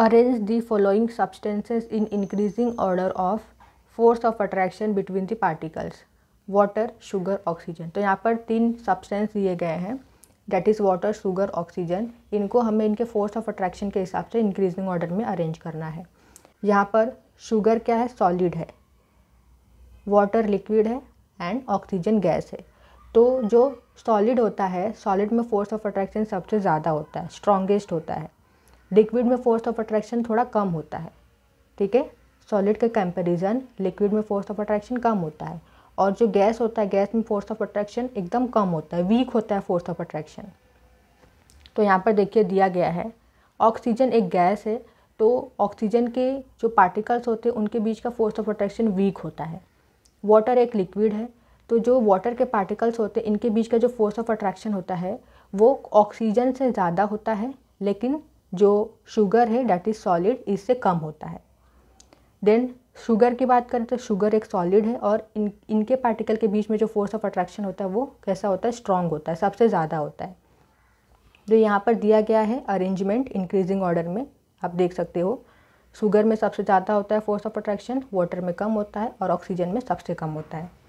arrange the following substances in increasing order of force of attraction between the particles water sugar oxygen तो यहाँ पर तीन substance दिए गए हैं that is water sugar oxygen इनको हमें इनके फोर्स ऑफ अट्रैक्शन के हिसाब से इंक्रीजिंग ऑर्डर में अरेंज करना है यहाँ पर शुगर क्या है सॉलिड है वाटर लिक्विड है एंड ऑक्सीजन गैस है तो जो सॉलिड होता है सॉलिड में फोर्स ऑफ अट्रैक्शन सबसे ज़्यादा होता है स्ट्रॉन्गेस्ट होता है लिक्विड में फोर्स ऑफ अट्रैक्शन थोड़ा कम होता है ठीक है सॉलिड के कंपैरिजन लिक्विड में फोर्स ऑफ अट्रैक्शन कम होता है और जो गैस होता है गैस में फोर्स ऑफ अट्रैक्शन एकदम कम होता है वीक होता है फोर्स ऑफ अट्रैक्शन तो यहाँ पर देखिए दिया गया है ऑक्सीजन एक गैस है तो ऑक्सीजन के जो पार्टिकल्स होते हैं उनके बीच का फोर्स ऑफ अट्रैक्शन वीक होता है वाटर एक लिक्विड है तो जो वाटर के पार्टिकल्स होते हैं इनके बीच का जो फोर्स ऑफ अट्रैक्शन होता है वो ऑक्सीजन से ज़्यादा होता है लेकिन जो शुगर है डैट इज़ सॉलिड इससे कम होता है देन शुगर की बात करें तो शुगर एक सॉलिड है और इन इनके पार्टिकल के बीच में जो फोर्स ऑफ अट्रैक्शन होता है वो कैसा होता है स्ट्रॉन्ग होता है सबसे ज़्यादा होता है जो तो यहाँ पर दिया गया है अरेंजमेंट इंक्रीजिंग ऑर्डर में आप देख सकते हो शुगर में सबसे ज़्यादा होता है फोर्स ऑफ अट्रैक्शन वाटर में कम होता है और ऑक्सीजन में सबसे कम होता है